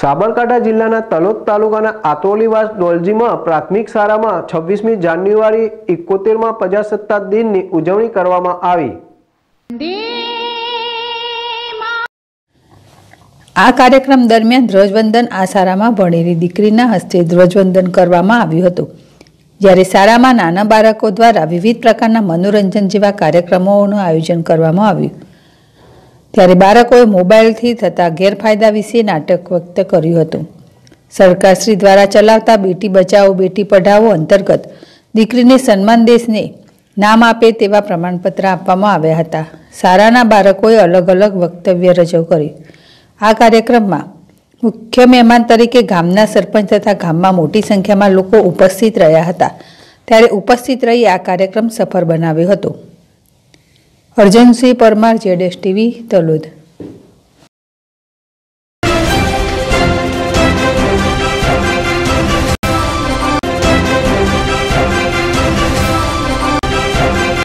સાબરકાંઠા જિલ્લાના તલોદ તાલુકાના આતોલીવાસ ડોલજીમાં પ્રાથમિક શાળામાં છવ્વીસમી જાન્યુઆરી એકોતેરમાં પ્રજાસત્તાક દિનની ઉજવણી કરવામાં આવી આ કાર્યક્રમ દરમિયાન ધ્વજવંદન આ શાળામાં ભણેલી દીકરીના હસ્તે ધ્વજવંદન કરવામાં આવ્યું હતું જ્યારે શાળામાં નાના બાળકો દ્વારા વિવિધ પ્રકારના મનોરંજન જેવા કાર્યક્રમોનું આયોજન કરવામાં આવ્યું ત્યારે બાળકોએ મોબાઈલથી થતા ગેરફાયદા વિશે નાટક વ્યક્ત કર્યું હતું સરકારશ્રી દ્વારા ચલાવતા બેટી બચાવો બેટી પઢાવો અંતર્ગત દીકરીને સન્માન દેશને નામ આપે તેવા પ્રમાણપત્ર આપવામાં આવ્યા હતા શાળાના બાળકોએ અલગ અલગ વક્તવ્ય રજૂ કરી આ કાર્યક્રમમાં મુખ્ય મહેમાન તરીકે ગામના સરપંચ તથા ગામમાં મોટી સંખ્યામાં લોકો ઉપસ્થિત રહ્યા હતા ત્યારે ઉપસ્થિત રહી આ કાર્યક્રમ સફળ બનાવ્યો હતો અર્જનસિંહ પરમાર જેડેશ ટીવી તલોદ